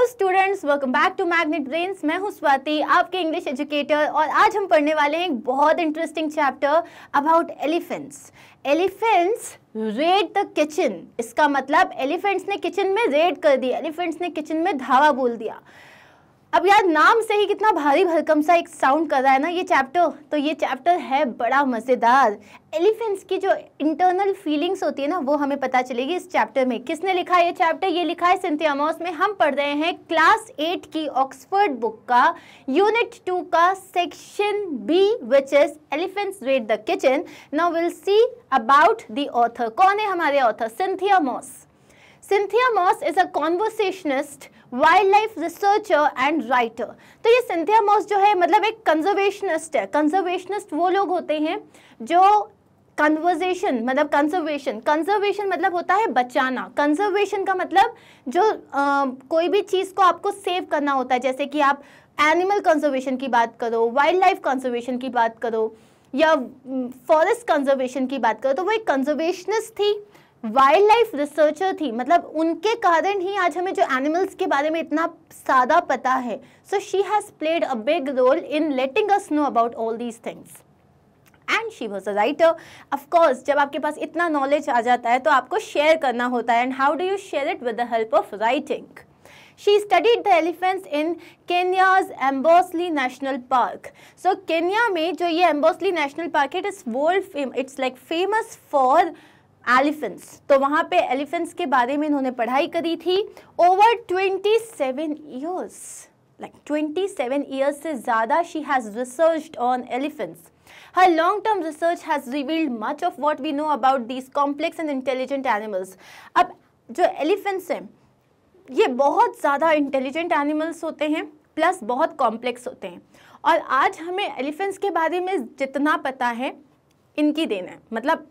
Hello students welcome back to Magnet Brains मैं हूं स्वाति आपके इंग्लिश एजुकेटर और आज हम पढ़ने वाले हैं एक बहुत interesting chapter about elephants elephants raid the kitchen इसका मतलब एलिफेंट्स ने किचन में रेड कर दिया एलिफेंट्स ने किचन में धावा बोल दिया अब यार नाम से ही कितना भारी भरकम सा एक साउंड कर रहा है ना ये चैप्टर तो ये चैप्टर है बड़ा मज़ेदार एलिफेंट्स की जो इंटरनल फीलिंग्स होती है ना वो हमें पता चलेगी इस चैप्टर में किसने लिखा है ये चैप्टर ये लिखा है सिंथिया मॉस में हम पढ़ रहे हैं क्लास एट की ऑक्सफर्ड बुक का यूनिट टू का section B which is elephants raid the kitchen now will see about the author कौन है हमारे author Cynthia Moss Cynthia Moss is a conservationist wildlife researcher and writer तो ये Cynthia मोस जो है मतलब एक कंजर्वेशनिस्ट है कंजर्वेशनिस्ट वो लोग होते हैं जो कन्वर्जेशन मतलब कंजर्वेशन कंजर्वेशन मतलब होता है बचाना कंजर्वेशन का मतलब जो आ, कोई भी चीज़ को आपको सेव करना होता है जैसे कि आप एनिमल कंजर्वेशन की बात करो वाइल्ड लाइफ कंजर्वेशन की बात करो या फॉरेस्ट कंजर्वेशन की बात करो तो वो एक कंजर्वेशनिस्ट थी वाइल्ड लाइफ रिसर्चर थी मतलब उनके कारण ही आज हमें जो एनिमल्स के बारे में इतना सादा पता है so she has played a big role in letting us know about all these things and she was a writer of course जब आपके पास इतना नॉलेज आ जाता है तो आपको शेयर करना होता है and how do you share it with the help of writing she studied the elephants in Kenya's Amboseli National Park so Kenya में जो ये एम्बोसली नेशनल पार्क है, it is world it's like famous for elephants तो वहाँ पे elephants के बारे में इन्होंने पढ़ाई करी थी over twenty seven years like twenty seven years से ज़्यादा she has research on elephants Her long-term research has revealed much of what we know about these complex and intelligent animals. अब जो एलिफेंट्स हैं ये बहुत ज़्यादा इंटेलिजेंट एनिमल्स होते हैं प्लस बहुत कॉम्प्लेक्स होते हैं और आज हमें एलिफेंट्स के बारे में जितना पता है इनकी देन है मतलब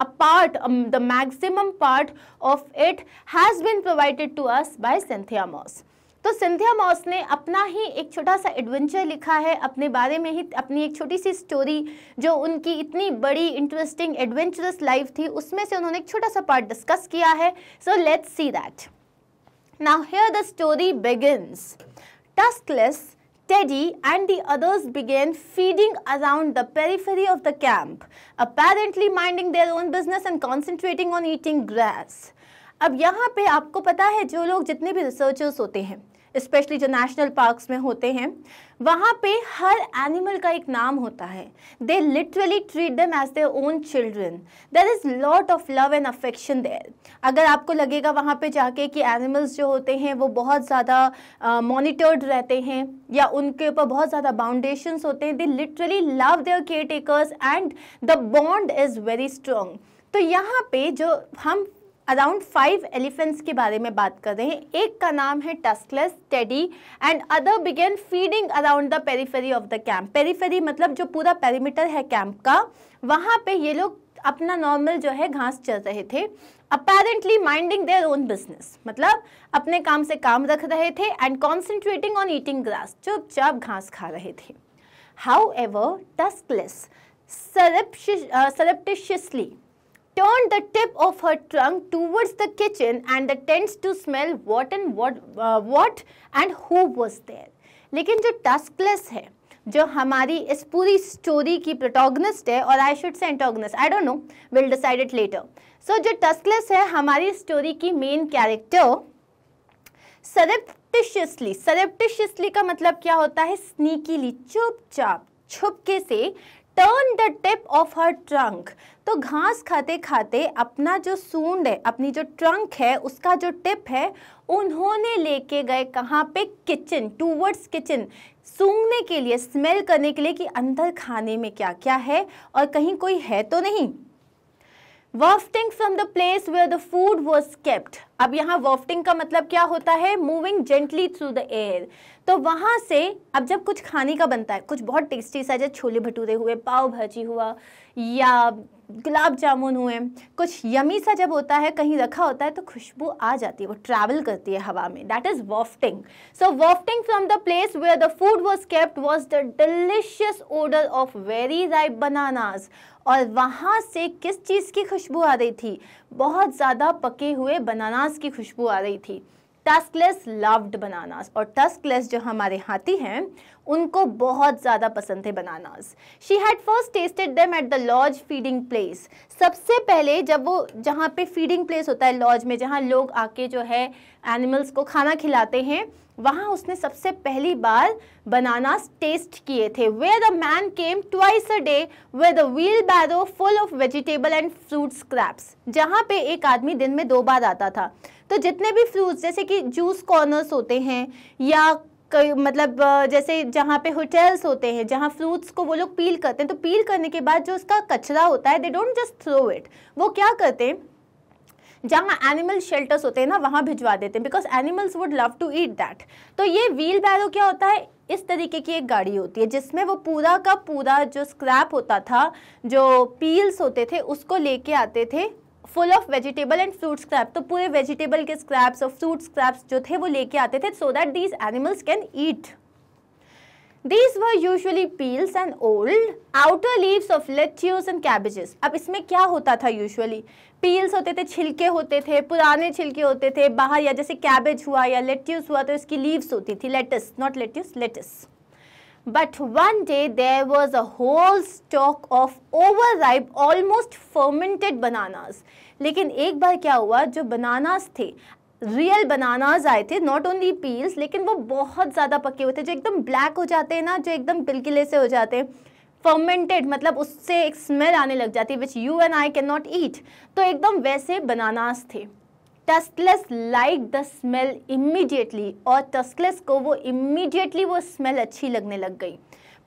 a part, um, the maximum part of it has been provided to us by Cynthia Moss. तो सिंधिया मॉस ने अपना ही एक छोटा सा एडवेंचर लिखा है अपने बारे में ही अपनी एक छोटी सी स्टोरी जो उनकी इतनी बड़ी इंटरेस्टिंग एडवेंचरस लाइफ थी उसमें से उन्होंने एक छोटा सा पार्ट डिस्कस किया है so let's see that now here the story begins Tuskless Teddy and the others began feeding around the periphery of the camp, apparently minding their own business and concentrating on eating grass. अब यहाँ पे आपको पता है जो लोग जितने भी रिसर्चर्स होते हैं स्पेशली जो नेशनल पार्क्स में होते हैं वहाँ पे हर एनिमल का एक नाम होता है they literally treat them as their own children there is lot of love and affection there अगर आपको लगेगा वहाँ पे जाके कि एनिमल्स जो होते हैं वो बहुत ज़्यादा मोनिटर्ड uh, रहते हैं या उनके ऊपर बहुत ज़्यादा बाउंडेशंस होते हैं they literally love their caretakers and the bond is very strong तो यहाँ पे जो हम अराउंड फाइव एलिफेंट्स के बारे में बात कर रहे हैं एक का नाम है Tuskless Teddy and other began feeding around the periphery of the camp periphery मतलब जो पूरा पेरीमीटर है कैंप का वहाँ पे ये लोग अपना नॉर्मल जो है घास चल रहे थे apparently minding their own business मतलब अपने काम से काम रख रहे थे and concentrating on eating grass चुपचाप घास खा रहे थे however Tuskless surreptitiously turned the tip of her trunk towards the kitchen and the tents to smell what and what uh, what and who was there. lekin jo Tuskless hai जो हमारी इस पूरी story की protagonist है और I should say antagonist I don't know will decide it later so जो Tuskless है हमारी स्टोरी की मेन कैरेक्टर सरेप्टिशियसली सरेप्टिशियसली का मतलब क्या होता है स्नीकीली चुपचाप छुपके से turn the tip of her trunk तो घास खाते खाते अपना जो सूंड है अपनी जो ट्रंक है उसका जो टिप है उन्होंने लेके गए कहाँ पे किचन टूवर्ड्स किचन सूंघने के लिए स्मेल करने के लिए कि अंदर खाने में क्या क्या है और कहीं कोई है तो नहीं wafting from the place where the food was kept अब यहाँ वर्फ्टिंग का मतलब क्या होता है moving gently through the air तो वहाँ से अब जब कुछ खाने का बनता है कुछ बहुत टेस्टी सा जैसे छोले भटूरे हुए पाव भाजी हुआ या गुलाब जामुन हुए कुछ यमी सा जब होता है कहीं रखा होता है तो खुशबू आ जाती है वो ट्रैवल करती है हवा में that is wafting so wafting from the place where the food was kept was the delicious odour of very ripe bananas और वहाँ से किस चीज़ की खुशबू आ रही थी बहुत ज़्यादा पके हुए बनानास की खुशबू आ रही थी टस्कलेस लव्ड बनानास और टस्कलेस जो हमारे हाथी हैं उनको बहुत ज़्यादा पसंद थे bananas she had first tasted them at the lodge feeding place सबसे पहले जब वो जहाँ पे फीडिंग प्लेस होता है लॉज में जहाँ लोग आके जो है एनिमल्स को खाना खिलाते हैं वहाँ उसने सबसे पहली बार बनानास टेस्ट किए थे way the man came twice a day with the wheelbarrow full of vegetable and fruit scraps जहाँ पे एक आदमी दिन में दो बार आता था तो जितने भी फ्रूट्स जैसे कि जूस कॉर्नर्स होते हैं या कई मतलब जैसे जहाँ पे होटल्स होते हैं जहाँ फ्रूट्स को वो लोग पील करते हैं तो पील करने के बाद जो उसका कचरा होता है they don't just throw it वो क्या करते हैं जहाँ एनिमल शेल्टर्स होते हैं ना वहाँ भिजवा देते हैं because animals would love to eat that तो ये व्हील बैरो क्या होता है इस तरीके की एक गाड़ी होती है जिसमें वो पूरा का पूरा जो स्क्रैप होता था जो पील्स होते थे उसको लेके आते थे full of vegetable and fruit scrap तो पूरे वेजिटेबल के स्क्रैप्स और फ्रूट स्क्रैप्स जो थे वो लेके आते थे so that these animals can eat these were usually peels and old outer leaves of lettuce and cabbages अब इसमें क्या होता था यूजली पील्स होते थे छिलके होते थे पुराने छिलके होते थे बाहर या जैसे कैबेज हुआ या लेट्यूस हुआ तो इसकी लीव्स होती थी lettuce not lettuce lettuce one day there was a whole stalk of over ripe almost fermented bananas लेकिन एक बार क्या हुआ जो बनानास थे रियल बनानाज आए थे नॉट ओनली पील्स लेकिन वो बहुत ज़्यादा पके हुए थे जो एकदम ब्लैक हो जाते हैं ना जो एकदम बिल्किले से हो जाते हैं फर्मेंटेड मतलब उससे एक स्मेल आने लग जाती है which you and I can not eat तो एकदम वैसे बनानास थे Tuskless like the smell immediately और टस्कलेस को वो इमीडिएटली वो स्मेल अच्छी लगने लग गई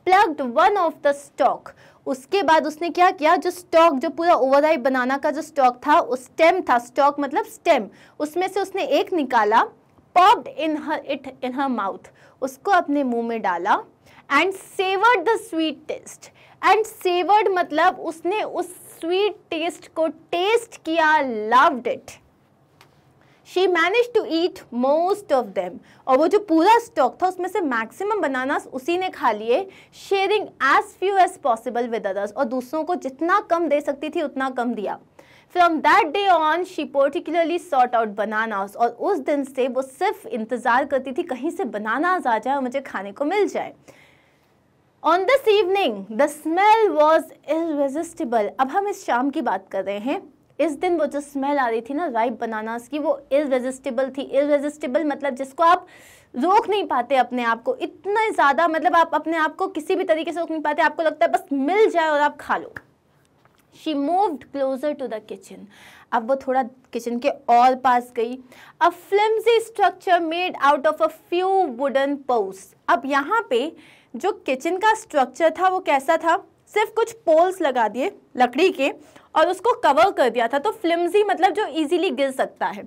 plucked one of the stalk उसके बाद उसने क्या किया जो स्टॉक जो पूरा ओवर आई बनाना का जो स्टॉक था उस स्टेम था स्टॉक मतलब स्टेम उसमें से उसने एक निकाला popped in her it in her mouth उसको अपने मुंह में डाला and savoured the sweet taste and savoured मतलब उसने उस स्वीट टेस्ट को टेस्ट किया loved it she manage to eat most of them और वो जो पूरा स्टॉक था उसमें से मैक्सिमम बनाना उसी ने खा लिए sharing as few as possible with others और दूसरों को जितना कम दे सकती थी उतना कम दिया from that day on she particularly sought out bananas और उस दिन से वो सिर्फ इंतज़ार करती थी कहीं से बनानास आ जाए और मुझे खाने को मिल जाए on this evening the smell was irresistible अब हम इस शाम की बात कर रहे हैं इस दिन वो जो स्मेल आ रही थी ना राइप बनानास की वो इजिस्टिबल थी इरेजिस्टिबल मतलब जिसको आप रोक नहीं पाते अपने आप को इतना ज़्यादा मतलब आप अपने आप को किसी भी तरीके से रोक नहीं पाते आपको लगता है बस मिल जाए और आप खा लो she moved closer to the kitchen अब वो थोड़ा किचन के और पास गई a flimsy structure made out of a few wooden post अब यहाँ पे जो किचन का स्ट्रक्चर था वो कैसा था सिर्फ कुछ पोल्स लगा दिए लकड़ी के और उसको कवर कर दिया था तो फ्लिम्जी मतलब जो इजीली गिर सकता है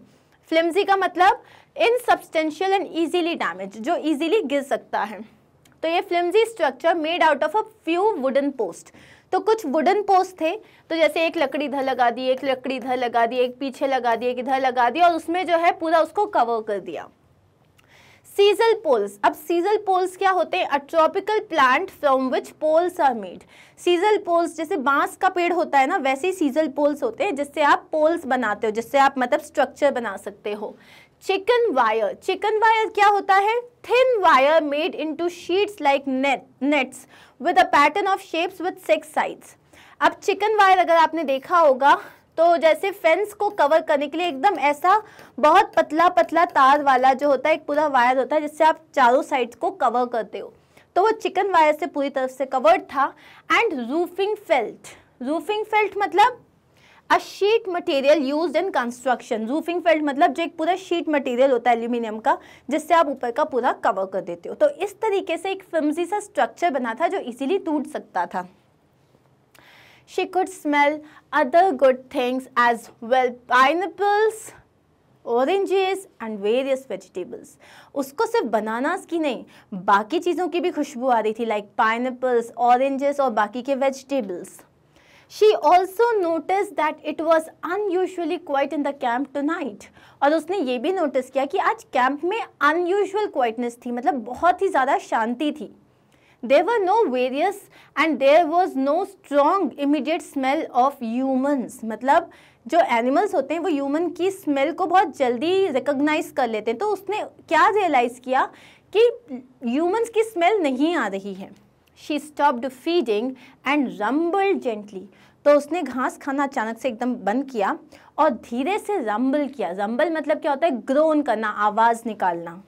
फ्लिम्जी का मतलब insubstantial and easily damage जो ईजीली गिर सकता है तो ये flimsy structure made out of a few wooden post तो कुछ वुडन पोस्ट थे तो जैसे एक लकड़ी इधर लगा दी एक लकड़ी इधर लगा दी एक पीछे लगा दी एक इधर लगा दी और उसमें जो है पूरा उसको कवर कर दिया सीजल पोल्स अब सीजल पोल्स क्या होते हैं a tropical plant from which poles are made sisal poles जैसे बांस का पेड़ होता है ना वैसे ही सीजल पोल्स होते हैं जिससे आप पोल्स बनाते हो जिससे आप मतलब स्ट्रक्चर बना सकते हो चिकन वायर चिकन वायर क्या होता है thin wire made into sheets like net, nets with a pattern of shapes with six sides. अब चिकन वायर अगर आपने देखा होगा तो जैसे फेंस को कवर करने के लिए एकदम ऐसा बहुत पतला पतला तार वाला जो होता है एक पूरा वायर होता है जिससे आप चारों साइड को कवर करते हो तो वो चिकन वायर से पूरी तरफ से कवर्ड था and roofing felt roofing felt मतलब a sheet material use in construction roofing felt मतलब जो एक पूरा शीट मटेरियल होता है एल्यूमिनियम का जिससे आप ऊपर का पूरा कवर कर देते हो तो इस तरीके से एक फिल्मी सा स्ट्रक्चर बना था जो इजीली टूट सकता था she could smell other good things as well pineapples, oranges and various vegetables उसको सिर्फ बनानास की नहीं बाकी चीज़ों की भी खुशबू आ रही थी लाइक पाइनएप्पल्स ऑरेंजेस और बाकी के vegetables she also notice that it was unusually quiet in the camp tonight और उसने ये भी नोटिस किया कि आज कैंप में अनयूजल क्वाइटनेस थी मतलब बहुत ही ज़्यादा शांति थी There were no various and there was no strong immediate smell of humans. मतलब जो एनिमल्स होते हैं वो ह्यूमन की स्मेल को बहुत जल्दी रिकग्नाइज कर लेते हैं तो उसने क्या रियलाइज़ किया कि ह्यूमन्स की स्मेल नहीं आ रही है she stopped feeding and rumble gently तो उसने घास खाना अचानक से एकदम बंद किया और धीरे से रंबल किया रंबल मतलब क्या होता है ग्रोन करना आवाज़ निकालना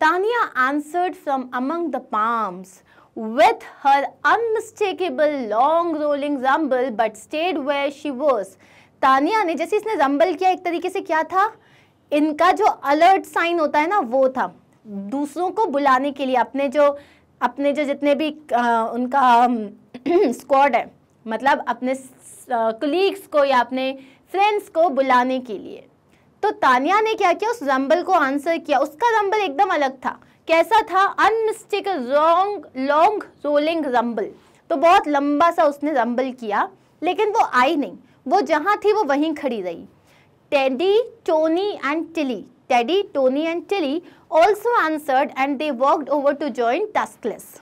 Tanya answered from among the palms with her unmistakable long rolling rumble but stayed where she was. Tania ने जैसे इसने रंबल किया एक तरीके से क्या था इनका जो अलर्ट साइन होता है ना वो था दूसरों को बुलाने के लिए अपने जो अपने जो जितने भी आ, उनका स्क्वाड है मतलब अपने कलीग्स को या अपने फ्रेंड्स को बुलाने के लिए तो तानिया ने क्या किया उस रंबल को आंसर किया उसका रंबल एकदम अलग था कैसा था unmistakable long rolling rumble तो बहुत लंबा सा उसने रंबल किया लेकिन वो आई नहीं वो जहाँ थी वो वहीं खड़ी रही Teddy Tony and Tilly Teddy Tony and Tilly also answered and they walked over to join Tuskless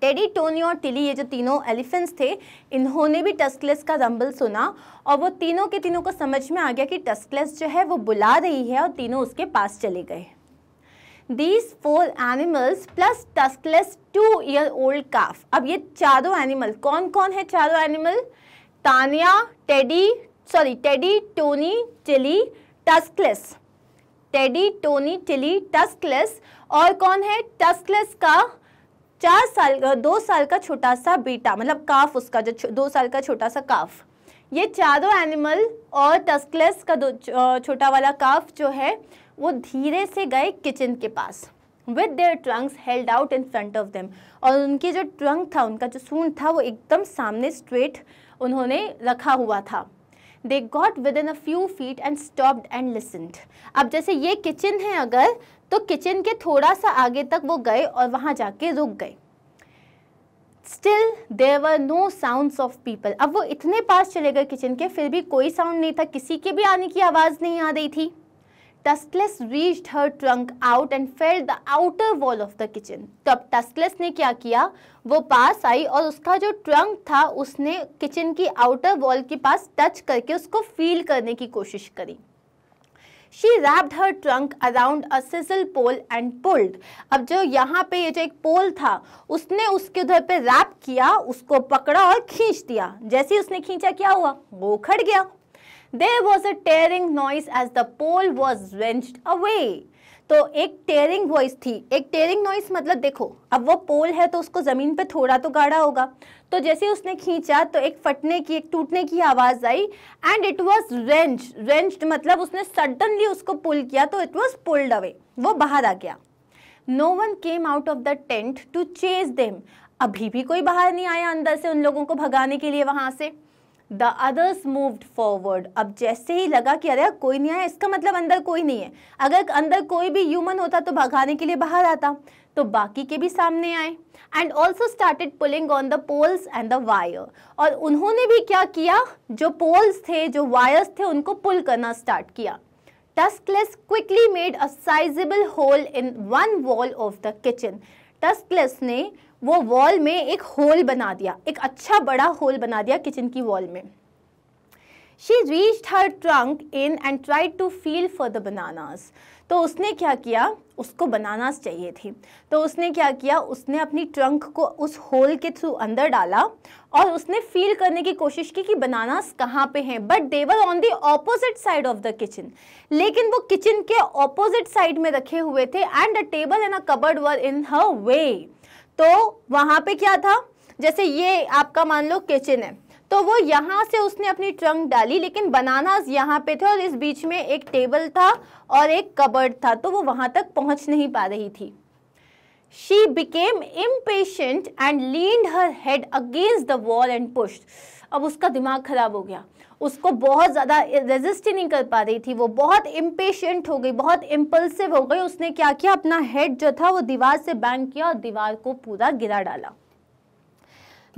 Teddy Tony और टिली ये जो तीनों एलिफेंट्स थे इन्होंने भी टस्कलेस का रंबल सुना और वो तीनों के तीनों को समझ में आ गया कि टस्कलेस जो है वो बुला रही है और तीनों उसके पास चले गए these four animals plus Tuskless two year old calf अब ये चारों एनिमल कौन कौन है चारों animal Tania Teddy sorry Teddy Tony Tilly Tuskless Teddy Tony Tilly Tuskless और कौन है टस्कलेस का चार साल का दो साल का छोटा सा बीटा मतलब काफ उसका जो दो साल का छोटा सा काफ ये चारों एनिमल और टस्कलेस का दो छोटा वाला काफ जो है वो धीरे से गए किचन के पास with their trunks held out in front of them और उनकी जो ट्रंक था उनका जो सूंड था वो एकदम सामने स्ट्रेट उन्होंने रखा हुआ था they got within a few feet and stopped and listened अब जैसे ये किचन है अगर तो किचन के थोड़ा सा आगे तक वो गए और वहाँ जाके रुक गए still there were no sound of people अब वो इतने पास चले गए किचन के फिर भी कोई साउंड नहीं था किसी के भी आने की आवाज़ नहीं आ रही थी Tuskless reached her trunk out and felt the outer wall of the kitchen तो अब टस्टलेस ने क्या किया वो पास आई और उसका जो ट्रंक था उसने किचन की आउटर वॉल के पास टच करके उसको फील करने की कोशिश करी she wrapped her trunk around a single pole and pulled अब जो यहाँ पे ये जो एक पोल था उसने उसके उधर पे रैप किया उसको पकड़ा और खींच दिया जैसे ही उसने खींचा क्या हुआ वो खड़ गया there was a tearing noise as the pole was wrenched away तो एक टेयरिंग वॉइस थी एक टेयरिंग नॉइस मतलब देखो अब वो पोल है तो उसको ज़मीन पे थोड़ा तो गाढ़ा होगा तो जैसे उसने खींचा तो एक फटने की एक टूटने की आवाज़ आई and it was wrench wrenched मतलब उसने सडनली उसको पुल किया तो इट वॉज पुल्ड अवे वो बाहर आ गया no one came out of the tent to chase them अभी भी कोई बाहर नहीं आया अंदर से उन लोगों को भगाने के लिए वहां से द अदर्स मूव्ड फॉरवर्ड अब जैसे ही लगा कि अरे कोई नहीं आया इसका मतलब अंदर कोई नहीं है अगर अंदर कोई भी ह्यूमन होता तो भगाने के लिए बाहर आता तो बाकी के भी सामने आए and also started pulling on the poles and the wire और उन्होंने भी क्या किया जो पोल्स थे जो वायर्स थे उनको पुल करना स्टार्ट किया Tuskless quickly made a sizable hole in one wall of the kitchen Tuskless ने वो वॉल में एक होल बना दिया एक अच्छा बड़ा होल बना दिया किचन की वॉल में she reached her trunk in and tried to feel for the bananas तो उसने क्या किया उसको बनानास चाहिए थी तो उसने क्या किया उसने अपनी ट्रंक को उस होल के थ्रू अंदर डाला और उसने फील करने की कोशिश की कि बनानास कहाँ पे हैं but they were on the opposite side of the kitchen लेकिन वो किचन के ऑपोजिट साइड में रखे हुए थे and a table and a cupboard were in her way तो वहाँ पे क्या था जैसे ये आपका मान लो किचन है तो वो यहाँ से उसने अपनी ट्रंक डाली लेकिन बनाना यहाँ पे थे और इस बीच में एक टेबल था और एक कबर्ड था तो वो वहाँ तक पहुँच नहीं पा रही थी she became impatient and leaned her head against the wall and pushed अब उसका दिमाग ख़राब हो गया उसको बहुत ज़्यादा रेजिस्ट ही नहीं कर पा रही थी वो बहुत इम्पेशेंट हो गई बहुत इम्पल्सिव हो गई उसने क्या किया अपना हेड जो था वो दीवार से बैंक किया और दीवार को पूरा गिरा डाला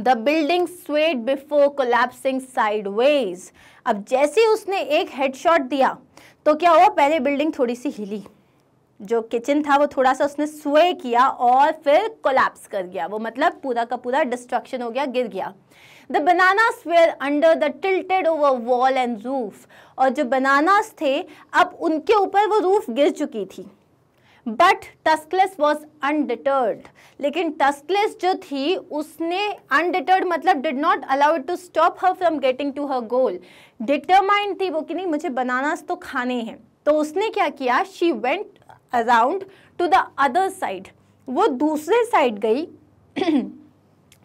the building swayed before collapsing sideways अब जैसे उसने एक हेडशॉट दिया तो क्या हुआ पहले बिल्डिंग थोड़ी सी हिली जो किचन था वो थोड़ा सा उसने स्वे किया और फिर कोलैप्स कर गया वो मतलब पूरा का पूरा डिस्ट्रक्शन हो गया गिर गया the bananas were under the tilted over wall and roof और जो बनानास थे अब उनके ऊपर वो रूफ गिर चुकी थी बट टस्कलेस वॉज अनडिटर्ड लेकिन टस्कलेस जो थी उसने अनडिटर्ड मतलब did not allowed to stop her from getting to her goal determined थी वो कि नहीं मुझे बनानास तो खाने हैं तो उसने क्या किया she went around to the other side वो दूसरे साइड गई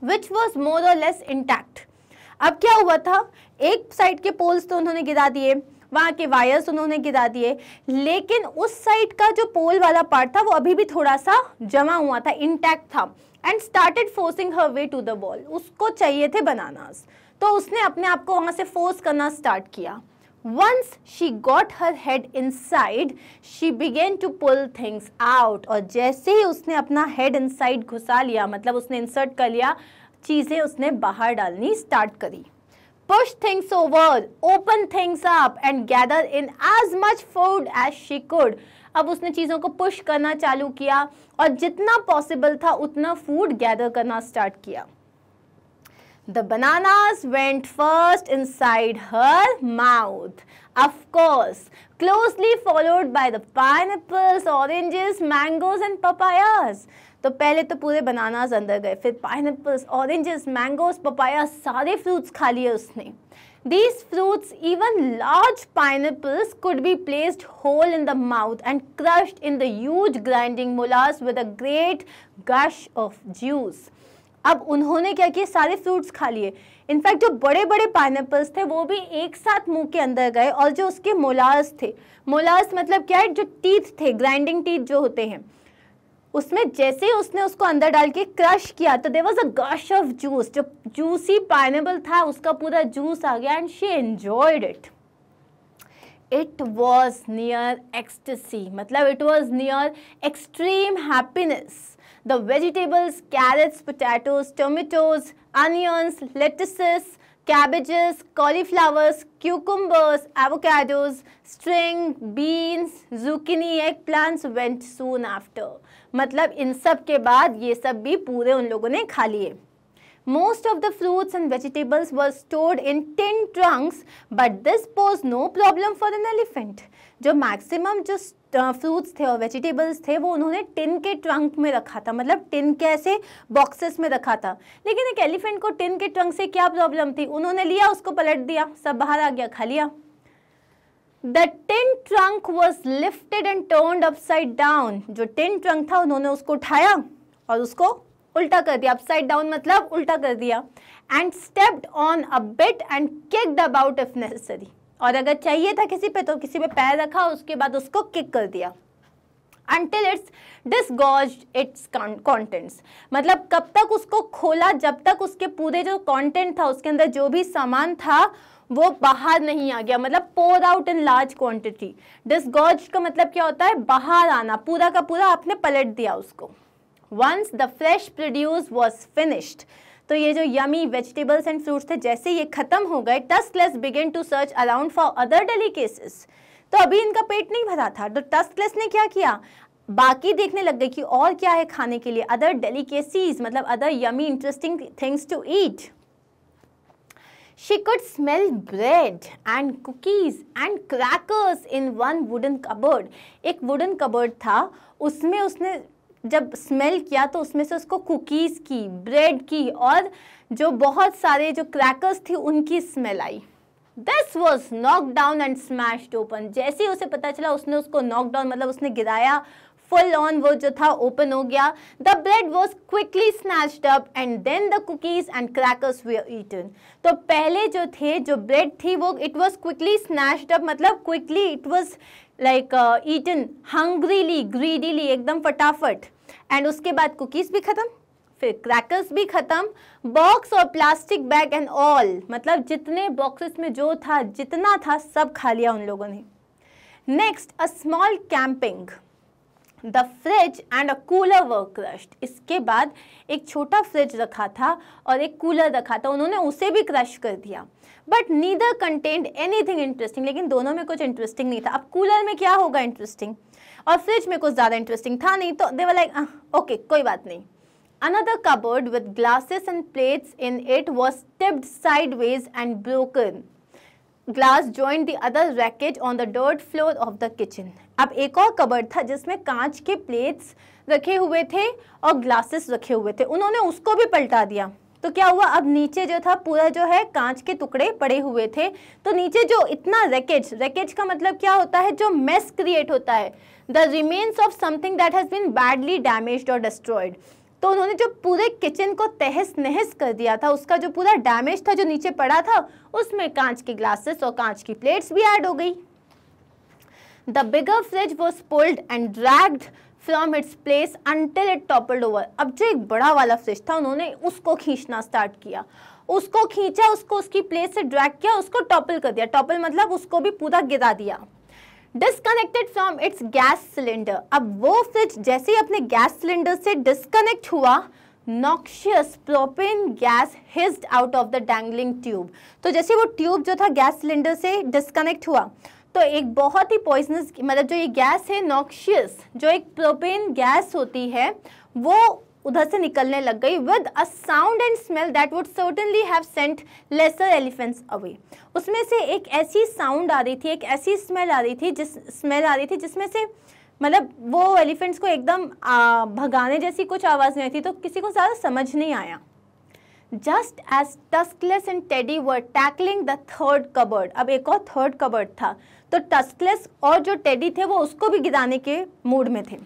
विच वॉज मोर और लेस इंटैक्ट अब क्या हुआ था एक साइड के पोल्स तो उन्होंने गिरा दिए वहाँ के वायर्स उन्होंने गिरा दिए लेकिन उस साइड का जो पोल वाला पार्ट था वो अभी भी थोड़ा सा जमा हुआ था इंटैक्ट था and started forcing her way to the wall उसको चाहिए थे बनानास तो उसने अपने आप को वहाँ से फोर्स करना स्टार्ट किया Once she got her head inside, she began to pull things out. और जैसे ही उसने अपना head inside घुसा लिया मतलब उसने insert कर लिया चीज़ें उसने बाहर डालनी स्टार्ट करी push things over, open things up and gather in as much food as she could. अब उसने चीज़ों को पुश करना चालू किया और जितना पॉसिबल था उतना फूड गैदर करना स्टार्ट किया the bananas went first inside her mouth of course closely followed by the pineapples oranges mangoes and papayas तो पहले तो पूरे बनानाज अंदर गए फिर पाइन ऑरेंजेस मैंगोज पपाया सारे फ्रूट्स खा लिए उसने these fruits even large pineapples, could be placed whole in the mouth and crushed in the huge grinding molars with a great gush of juice अब उन्होंने क्या किया सारे फ्रूट्स खा लिए इनफैक्ट जो बड़े बड़े पाइनएपल्स थे वो भी एक साथ मुंह के अंदर गए और जो उसके मोलास थे मोलास मतलब क्या है जो टीथ थे ग्राइंडिंग टीथ जो होते हैं उसमें जैसे ही उसने उसको अंदर डाल के क्रश किया तो there was a gush of juice जो जूसी पाइनेबल था उसका पूरा जूस आ गया and she enjoyed it it was near ecstasy मतलब it was near extreme happiness the vegetables carrots potatoes tomatoes onions lettuce cabbages, cauliflowers, cucumbers, avocados, string, beans, zucchini, eggplants went soon after. मतलब इन सब के बाद ये सब भी पूरे उन लोगों ने खा लिए Most of the fruits and vegetables were stored in tin trunks, but this posed no problem for an elephant. जो maximum just फ्रूट्स थे और वेजिटेबल्स थे वो उन्होंने टिन के ट्रंक में रखा था मतलब टिन के ऐसे बॉक्सेस में रखा था लेकिन एक एलिफेंट को टिन के ट्रंक से क्या प्रॉब्लम थी उन्होंने लिया उसको पलट दिया सब बाहर आ गया खा लिया the tin trunk was lifted and turn upside down जो टिन ट्रंक था उन्होंने उसको उठाया और उसको उल्टा कर दिया अपसाइड डाउन मतलब उल्टा कर दिया and stepped on a bit and kicked about if necessary और अगर चाहिए था किसी पे तो किसी पे पैर रखा उसके बाद उसको किक कर दिया until its disgorge its contents मतलब कब तक उसको खोला जब तक उसके पूरे जो कॉन्टेंट था उसके अंदर जो भी सामान था वो बाहर नहीं आ गया मतलब pour out in large quantity disgorge का मतलब क्या होता है बाहर आना पूरा का पूरा आपने पलट दिया उसको once the fresh produce was finished तो ये जो यमी वेजिटेबल्स एंड फ्रूट्स थे जैसे ये खत्म हो गए Tuskless began to search around for other delicacies तो अभी इनका पेट नहीं भरा था तो टस्कलेस ने क्या किया बाकी देखने लग गए कि और क्या है खाने के लिए अदर डेलीकेसीज मतलब other yummy interesting things to eat she could smell bread and cookies and crackers in one wooden cupboard एक वुडन कबर्ड था उसमें उसने जब स्मेल किया तो उसमें से उसको कुकीज़ की ब्रेड की और जो बहुत सारे जो क्रैकर्स थी उनकी स्मेल आई this was knock down and smashed open जैसे ही उसे पता चला उसने उसको नॉक डाउन मतलब उसने गिराया फुल ऑन वो जो था ओपन हो गया the bread was quickly snatched up and then the cookies and crackers were eaten तो पहले जो थे जो ब्रेड थी वो it was quickly snatched up मतलब quickly it was like eaten hungrily greedily एकदम फटाफट एंड उसके बाद कुकीज़ भी ख़त्म फिर क्रैकर्स भी ख़त्म बॉक्स और प्लास्टिक बैग एंड ऑल मतलब जितने बॉक्सेस में जो था जितना था सब खा लिया उन लोगों ने next a small camping the fridge and a cooler were crushed इसके बाद एक छोटा फ्रिज रखा था और एक कूलर रखा था उन्होंने उसे भी क्रश कर दिया but neither content anything interesting लेकिन दोनों में कुछ इंटरेस्टिंग नहीं था अब कूलर में क्या होगा इंटरेस्टिंग और फ्रिज में कुछ ज़्यादा इंटरेस्टिंग था नहीं तो देवर लाइक ओके कोई बात नहीं Another cupboard with glasses and plates in it was tipped sideways and broken. Glass joined the other racket on the dirt floor of the kitchen अब एक और कबर्ड था जिसमें कांच के प्लेट्स रखे हुए थे और ग्लासेस रखे हुए थे उन्होंने उसको भी पलटा दिया तो क्या हुआ अब नीचे जो था पूरा जो है कांच के टुकड़े पड़े हुए थे तो नीचे जो इतना रैकेज रैकेज का मतलब क्या होता है जो मेस क्रिएट होता है the remains of something that has been badly damage और डिस्ट्रॉयड तो उन्होंने जो पूरे किचन को तहस नहस कर दिया था उसका जो पूरा डैमेज था जो नीचे पड़ा था उसमें कांच के ग्लासेस और कांच की प्लेट्स भी ऐड हो गई the bigger fridge was pulled and dragged from its place until it toppled over अब जो एक बड़ा वाला फ्रिज था उन्होंने उसको खींचना स्टार्ट किया उसको खींचा उसको उसकी प्लेस से ड्रैग किया उसको टॉपल कर दिया टॉपल मतलब उसको भी पूरा गिरा दिया disconnected from its gas cylinder अब वो फ्रिज जैसे ही अपने गैस सिलेंडर से डिसकनेक्ट हुआ noxious propane gas hissed out of the dangling tube तो जैसे वो ट्यूब जो था गैस सिलेंडर से डिस्कनेक्ट हुआ तो एक बहुत ही पॉइजनस मतलब जो ये गैस है नॉक्शियस जो एक प्रोपेन गैस होती है वो उधर से निकलने लग गई with a sound and smell that would certainly have sent lesser elephants away उसमें से एक ऐसी साउंड आ रही थी एक ऐसी स्मेल आ रही थी जिस स्मेल आ रही थी जिसमें से मतलब वो एलिफेंट्स को एकदम भगाने जैसी कुछ आवाज़ नहीं आई थी तो किसी को ज़्यादा समझ नहीं आया just as Tuskless and Teddy were tackling the third cupboard अब एक और थर्ड कबर्ड था तो टस्कलेस और जो टेडी थे वो उसको भी गिराने के मूड में थे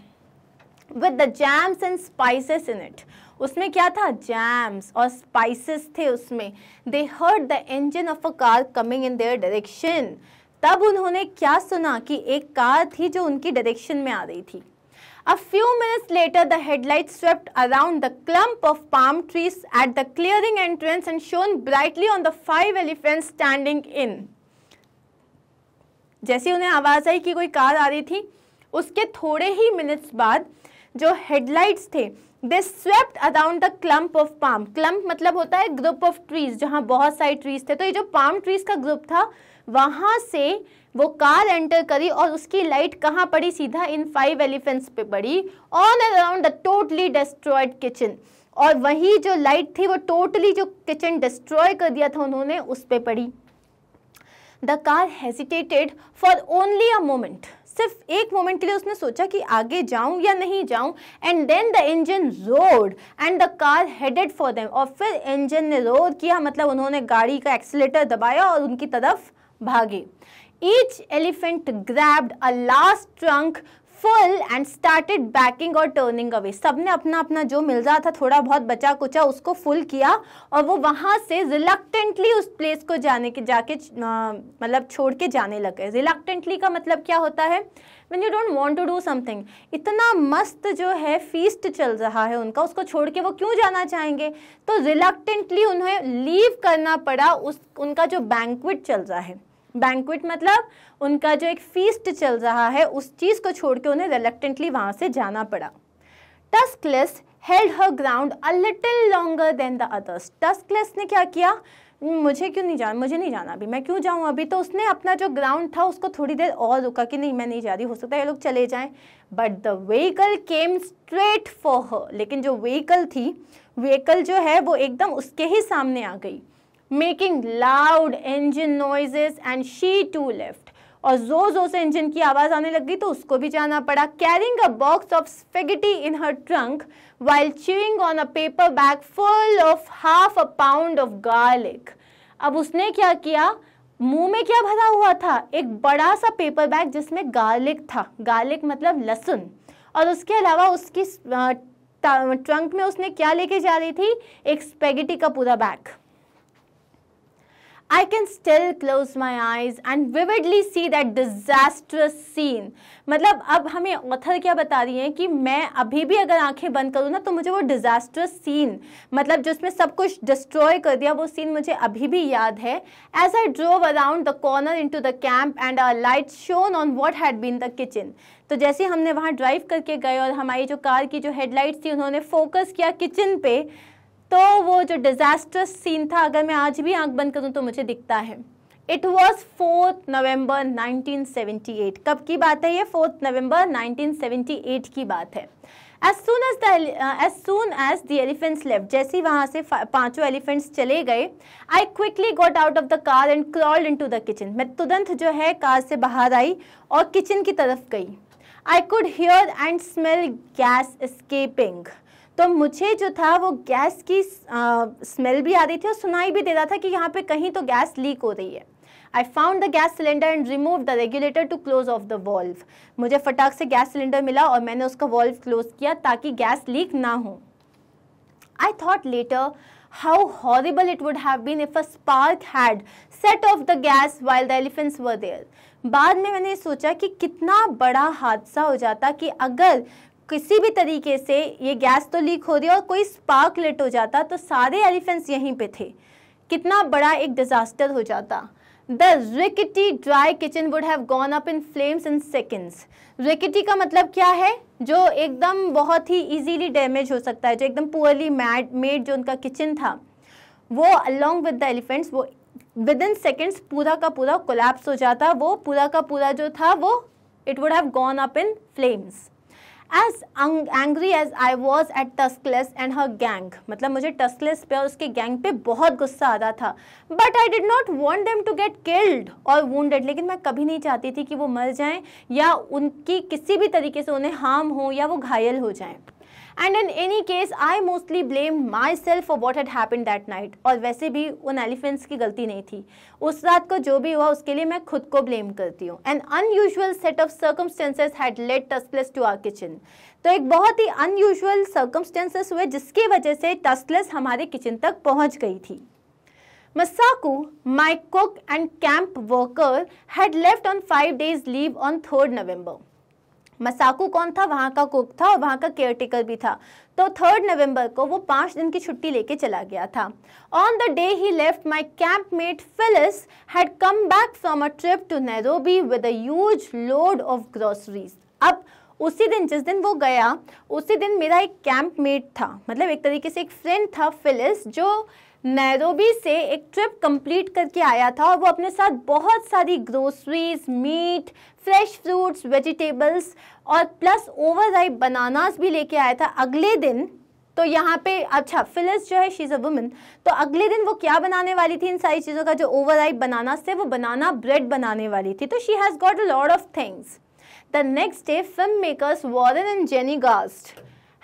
with the jams and spices in it उसमें क्या था जैम्स और स्पाइसेस थे उसमें they heard the engine of a car coming in their direction तब उन्होंने क्या सुना कि एक कार थी जो उनकी डायरेक्शन में आ रही थी a few minutes later the headlight swept around the clump of palm trees at the clearing entrance and shone brightly on the five elephant standing in जैसे उन्हें आवाज़ आई कि कोई कार आ रही थी उसके थोड़े ही मिनट्स बाद जो हेडलाइट्स थे they swept around the clump of palm clump मतलब होता है ग्रुप ऑफ ट्रीज जहाँ बहुत सारे ट्रीज थे तो ये जो पाम ट्रीज का ग्रुप था वहाँ से वो कार एंटर करी और उसकी लाइट कहाँ पड़ी सीधा इन फाइव एलिफेंट्स पे पड़ी on around the totally destroyed kitchen और वही जो लाइट थी वो टोटली जो किचन डिस्ट्रॉय कर दिया था उन्होंने उस पर पड़ी the car hesitated for only a moment सिर्फ एक मोमेंट के लिए उसने सोचा कि आगे जाऊं या नहीं जाऊं and then the engine roared and the car headed for them और फिर इंजन ने रोड किया मतलब उन्होंने गाड़ी का एक्सीटर दबाया और उनकी तरफ भागी each elephant grabbed a last trunk full and started backing और टर्निंग अवे सब ने अपना अपना जो मिल रहा था थोड़ा बहुत बचा कुचा उसको फुल किया और वो वहां से रिलकटेंटली उस प्लेस को जाने के जाके मतलब छोड़ के जाने लगे रिलकटेंटली का मतलब क्या होता है when you don't want to do something इतना मस्त जो है फीसट चल रहा है उनका उसको छोड़ के वो क्यों जाना चाहेंगे तो रिलकटेंटली उन्हें लीव करना पड़ा उस उनका जो बैंकुट चल रहा है बैंकुट मतलब उनका जो एक फीस्ट चल रहा है उस चीज़ को छोड़ के उन्हें रिलेक्टेंटली वहाँ से जाना पड़ा Tuskless held her ground a little longer than the others Tuskless ने क्या किया मुझे क्यों नहीं जाना मुझे नहीं जाना अभी मैं क्यों जाऊँ अभी तो उसने अपना जो ग्राउंड था उसको थोड़ी देर और रुका कि नहीं मैं नहीं जा रही हो सकता है ये लोग चले जाएं but the vehicle came straight for her लेकिन जो व्हीकल थी व्हीकल जो है वो एकदम उसके ही सामने आ गई making loud engine noises and she too left और जोर जोर से इंजन की आवाज़ आने लग गई तो उसको भी जाना पड़ा carrying a box of spaghetti in her trunk while chewing on a paper bag full of half a pound of garlic अब उसने क्या किया मुंह में क्या भरा हुआ था एक बड़ा सा पेपर बैग जिसमें गार्लिक था गार्लिक मतलब लहसुन और उसके अलावा उसकी ट्रंक में उसने क्या लेके जा रही थी एक स्पेगेटी का पूरा bag I can still close my eyes and vividly see that disastrous scene. मतलब अब हमें ऑथर क्या बता रही हैं कि मैं अभी भी अगर आंखें बंद करूँ ना तो मुझे वो डिजास्ट्रस सीन मतलब जिसमें सब कुछ डिस्ट्रॉय कर दिया वो सीन मुझे अभी भी याद है as I drove around the corner into the camp and a light shone on what had been the kitchen तो जैसे हमने वहाँ ड्राइव करके गए और हमारी जो कार की जो हेडलाइट थी उन्होंने फोकस किया किचन पे तो वो जो डिज़ास्टर सीन था अगर मैं आज भी आंख बंद करूँ तो मुझे दिखता है इट वॉज फोर्थ नवम्बर 1978 कब की बात है ये फोर्थ नवम्बर 1978 की बात है as soon as as soon as the elephants left जैसे वहाँ से पांचों एलिफेंट्स चले गए I quickly got out of the car and crawled into the kitchen मैं तुरंत जो है कार से बाहर आई और किचन की तरफ गई I could hear and smell gas escaping तो मुझे जो था वो गैस की आ, स्मेल भी आ रही थी और सुनाई भी दे रहा था कि यहाँ पे कहीं तो गैस लीक हो रही है I found the gas cylinder and remove the regulator to close off the valve मुझे फटाक से गैस सिलेंडर मिला और मैंने उसका वॉल्व क्लोज किया ताकि गैस लीक ना हो I thought later how horrible it would have been if a spark had set off the gas while the elephants were there. बाद में मैंने सोचा कि कितना बड़ा हादसा हो जाता कि अगर किसी भी तरीके से ये गैस तो लीक हो रही है और कोई स्पार्क लिट हो जाता तो सारे एलिफेंट्स यहीं पे थे कितना बड़ा एक डिज़ास्टर हो जाता the rickety dry kitchen would have gone up in flames in seconds rickety का मतलब क्या है जो एकदम बहुत ही ईजीली डैमेज हो सकता है जो एकदम पुअरली मैड मेड जो उनका किचन था वो अलॉन्ग विद द एलिफेंट्स वो विद इन सेकेंड्स पूरा का पूरा कोलैप्स हो जाता वो पूरा का पूरा जो था वो it would have gone up in flames as angry as I was at Tuskless and her gang मतलब मुझे टस्कलेस पे और उसके गैंग पे बहुत गुस्सा आता था but I did not want them to get killed और वेड लेकिन मैं कभी नहीं चाहती थी कि वो मर जाएं या उनकी किसी भी तरीके से उन्हें हार्म हो या वो घायल हो जाएं and in any case I mostly blame myself for what had happen that night और वैसे भी उन एलिफेंट्स की गलती नहीं थी उस रात को जो भी हुआ उसके लिए मैं खुद को ब्लेम करती हूँ and unusual set of circumstances had led Tuskless to our kitchen तो एक बहुत ही अनयूजल सर्कमस्टेंसेस हुए जिसकी वजह से टस्टलेस हमारे किचन तक पहुँच गई थी Masaku, my cook and camp worker, had left on five days leave on 3rd November. मसाकू कौन था वहाँ का कुक था और वहाँ का केयरटेकर भी था तो थर्ड नवंबर को वो पाँच दिन की छुट्टी लेके चला गया था on the day he left my camp mate Phyllis had come back from a trip to Nairobi with a huge load of groceries अब उसी दिन जिस दिन वो गया उसी दिन मेरा एक कैंप मेट था मतलब एक तरीके से एक फ्रेंड था फिलिस जो नैरोबी से एक ट्रिप कंप्लीट करके आया था और वो अपने साथ बहुत सारी groceries meat fresh fruits vegetables और प्लस ओवर राइप बनानास भी लेके आया था अगले दिन तो यहाँ पे अच्छा फिलिस जो है शीज़ अ वुमन तो अगले दिन वो क्या बनाने वाली थी इन सारी चीज़ों का जो ओवर राइप बनानास थे वो बनाना ब्रेड बनाने वाली थी तो she has got a load of things the next day film makers Warren and Jenny Gast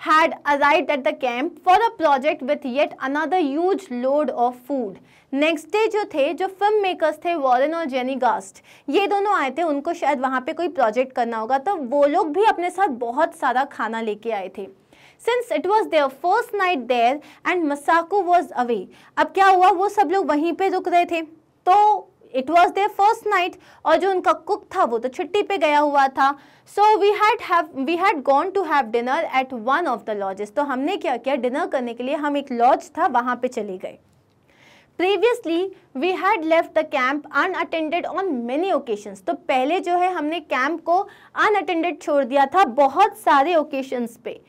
had arrived at the camp for a project with yet another huge load of food. Next day जो थे जो film makers थे Warren और Jenny Gast ये दोनों आए थे उनको शायद वहाँ पे कोई प्रोजेक्ट करना होगा तो वो लोग भी अपने साथ बहुत सारा खाना लेके आए थे since it was their first night there and Masaku was away अब क्या हुआ वो सब लोग वहीं पे रुक रहे थे तो it was their first night और जो उनका कुक था वो तो छुट्टी पे गया हुआ था so we had have we had gone to have dinner at one of the lodges तो हमने क्या किया डिनर करने के लिए हम एक लॉज था वहाँ पे चले गए previously we had left the camp unattended on many occasions तो पहले जो है हमने कैंप को अनअटेंडेड छोड़ दिया था बहुत सारे ओकेशंस पे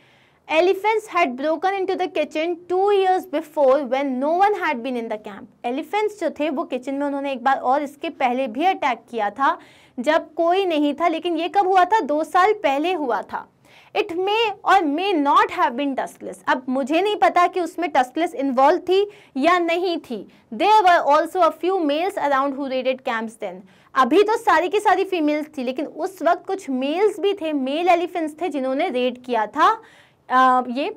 Elephants had broken into the kitchen two years before when no one had been in the camp. Elephants जो थे वो kitchen में उन्होंने एक बार और इसके पहले भी attack किया था जब कोई नहीं था लेकिन ये कब हुआ था दो साल पहले हुआ था it may or may not have been Tuskless अब मुझे नहीं पता कि उसमें टस्कलेस इन्वॉल्व थी या नहीं थी there were also a few males around who raided camps then अभी तो सारी की सारी फीमेल्स थी लेकिन उस वक्त कुछ मेल्स भी थे मेल एलिफेंट्स थे जिन्होंने रेड किया था Um, ये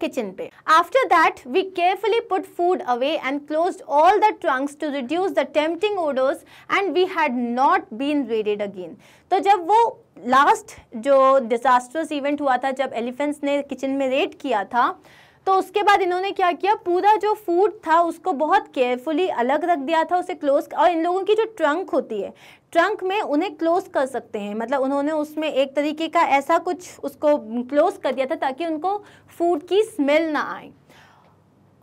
किचन पे after that we carefully put food away and close all the trunks to reduce the tempting odours and we had not been raided again तो जब वो लास्ट जो डिजास्टर्स इवेंट हुआ था जब एलिफेंट्स ने किचन में रेड किया था तो उसके बाद इन्होंने क्या किया पूरा जो फूड था उसको बहुत केयरफुली अलग रख दिया था उसे क्लोज और इन लोगों की जो ट्रंक होती है ट्रंक में उन्हें क्लोज कर सकते हैं मतलब उन्होंने उसमें एक तरीके का ऐसा कुछ उसको क्लोज कर दिया था ताकि उनको फूड की स्मेल ना आए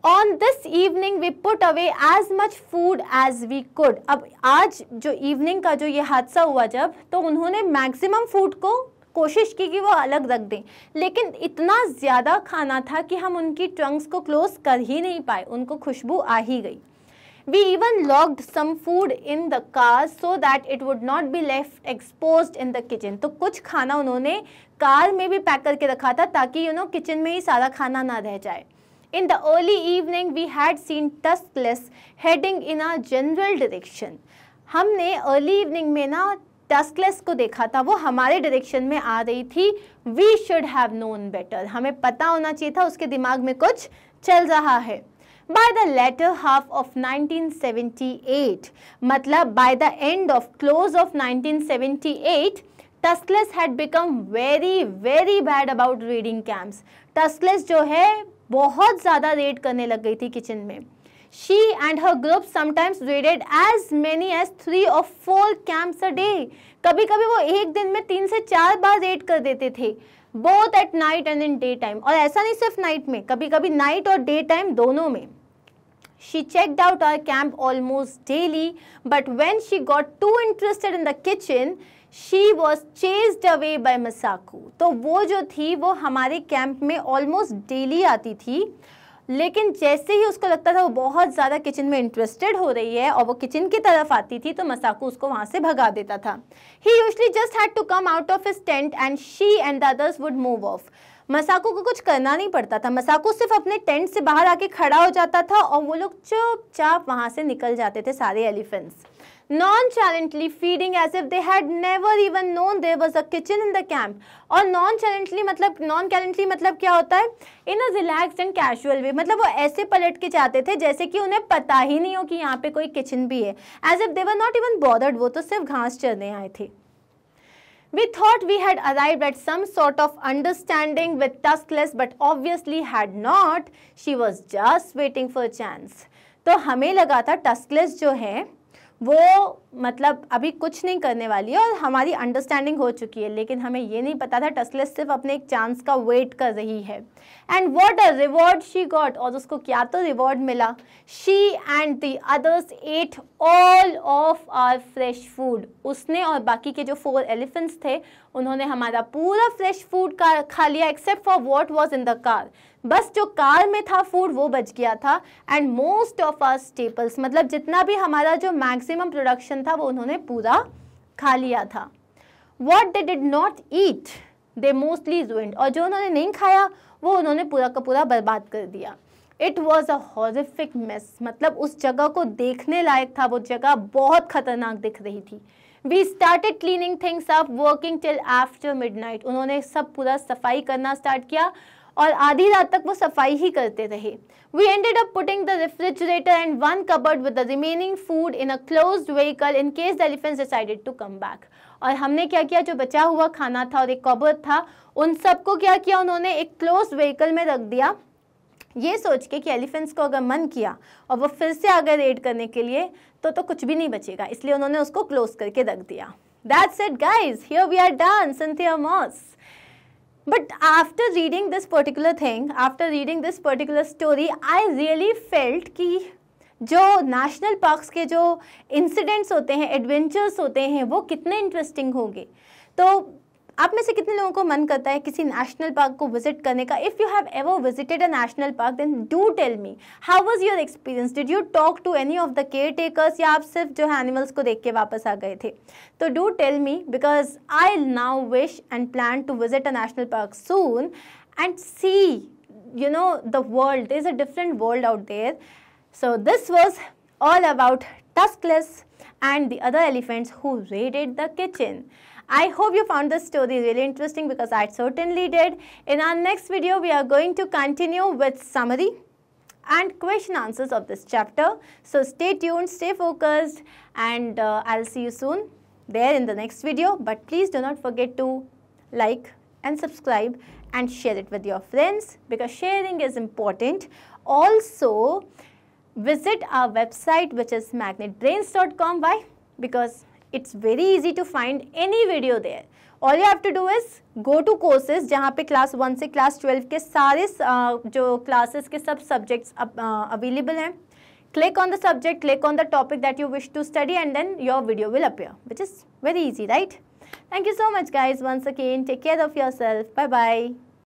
on this evening we put away as much food as we could अब आज जो इवनिंग का जो ये हादसा हुआ जब तो उन्होंने मैक्सिमम फूड को कोशिश की कि वो अलग रख दें लेकिन इतना ज़्यादा खाना था कि हम उनकी ट्रंक्स को क्लोज कर ही नहीं पाए उनको खुशबू आ ही गई we even locked some food in the car so that it would not be left exposed in the kitchen तो कुछ खाना उन्होंने कार में भी पैक करके रखा था ताकि यू नो किचन में ही सारा खाना ना रह जाए in the early evening we had seen Tuskless heading in a general direction हमने अर्ली इवनिंग में ना टस्कलेस को देखा था वो हमारे डायरेक्शन में आ रही थी we should have known better हमें पता होना चाहिए था उसके दिमाग में कुछ चल रहा है by the latter half of 1978 मतलब by the end of close of 1978 Tuskless had become very very bad about raiding camps Tuskless जो है बहुत ज़्यादा रेड करने लग गई थी किचन में She and her group sometimes raided as many as three or four camps a day. कभी कभी वो एक दिन में तीन से चार बार रेड कर देते थे both at night and in day time और ऐसा नहीं सिर्फ नाइट में कभी कभी नाइट और डे टाइम दोनों में She checked out our camp almost daily, but when she got too interested in the kitchen, she was chased away by Masaku. तो वो जो थी वो हमारे कैंप में almost daily आती थी लेकिन जैसे ही उसको लगता था वो बहुत ज़्यादा किचन में इंटरेस्टेड हो रही है और वो किचन की तरफ आती थी तो मसाकू उसको वहाँ से भगा देता था he usually just had to come out of his tent and she and the others would move off Masaku को कुछ करना नहीं पड़ता था मसाकू सिर्फ अपने टेंट से बाहर आके खड़ा हो जाता था और वो लोग चुपचाप वहाँ से निकल जाते थे सारे elephants nonchalantly feeding as if they had never even known there was a kitchen in the camp और nonchalantly मतलब nonchalantly मतलब क्या होता है in a relaxed and casual way मतलब वो ऐसे पलट के जाते थे जैसे कि उन्हें पता ही नहीं हो कि यहाँ पे कोई किचन भी है as if they were not even bothered वो तो सिर्फ घास चरने आए थे We thought we had arrived at some sort of understanding with Tuskless but obviously had not. She was just waiting for a chance. तो हमें लगा था टस्कलेस जो है वो मतलब अभी कुछ नहीं करने वाली है और हमारी अंडरस्टैंडिंग हो चुकी है लेकिन हमें ये नहीं पता था टसलेस सिर्फ अपने एक चांस का वेट कर रही है and what a reward she got और उसको क्या तो रिवॉर्ड मिला she and the others ate all of our fresh food उसने और बाकी के जो फोर एलिफेंट्स थे उन्होंने हमारा पूरा फ्रेश फूड का खा लिया except for what was in the car बस जो कार में था फूड वो बच गया था and most of our staples मतलब जितना भी हमारा जो मैक्सिमम प्रोडक्शन था वो उन्होंने पूरा खा लिया था what they did not eat they mostly ruined और जो उन्होंने नहीं खाया वो उन्होंने पूरा का पूरा बर्बाद कर दिया it was a horrific mess मतलब उस जगह को देखने लायक था वो जगह बहुत खतरनाक दिख रही थी we started cleaning things up working till after midnight उन्होंने सब पूरा सफाई करना स्टार्ट किया और आधी रात तक वो सफाई ही करते रहे we ended up putting the refrigerator and one cupboard with the remaining food in a closed vehicle in case the elephants decided to come back और हमने क्या किया जो बचा हुआ खाना था और एक कबर्ड था उन सबको क्या किया उन्होंने एक क्लोज व्हीकल में रख दिया ये सोच के कि एलिफेंट्स को अगर मन किया और वो फिर से आगे रेड करने के लिए तो तो कुछ भी नहीं बचेगा इसलिए उन्होंने उसको क्लोज करके रख दिया that's it guys here we are done Cynthia Moss but after reading this particular thing after reading this particular story I really felt कि जो नेशनल पार्क्स के जो इंसिडेंट्स होते हैं एडवेंचर्स होते हैं वो कितने इंटरेस्टिंग होंगे तो आप में से कितने लोगों को मन करता है किसी नेशनल पार्क को विजिट करने का if you have ever visited a national park then do tell me how was your experience did you talk to any of the caretakers या आप सिर्फ जो है एनिमल्स को देख के वापस आ गए थे तो do tell me because I now wish and plan to visit a national park soon and see you know the world is a different world out there so this was all about Tuskless and the other elephants who raided the kitchen I hope you found this story really interesting because I certainly did. In our next video, we are going to continue with summary and question answers of this chapter. So stay tuned, stay focused and uh, I'll see you soon there in the next video. But please do not forget to like and subscribe and share it with your friends because sharing is important. Also, visit our website which is magnetbrains.com. Why? Because it's very easy to find any video there all you have to do is go to courses जहाँ पे class one से class twelve के सारे जो classes के सब subjects available हैं click on the subject click on the topic that you wish to study and then your video will appear which is very easy right thank you so much guys once again take care of yourself bye bye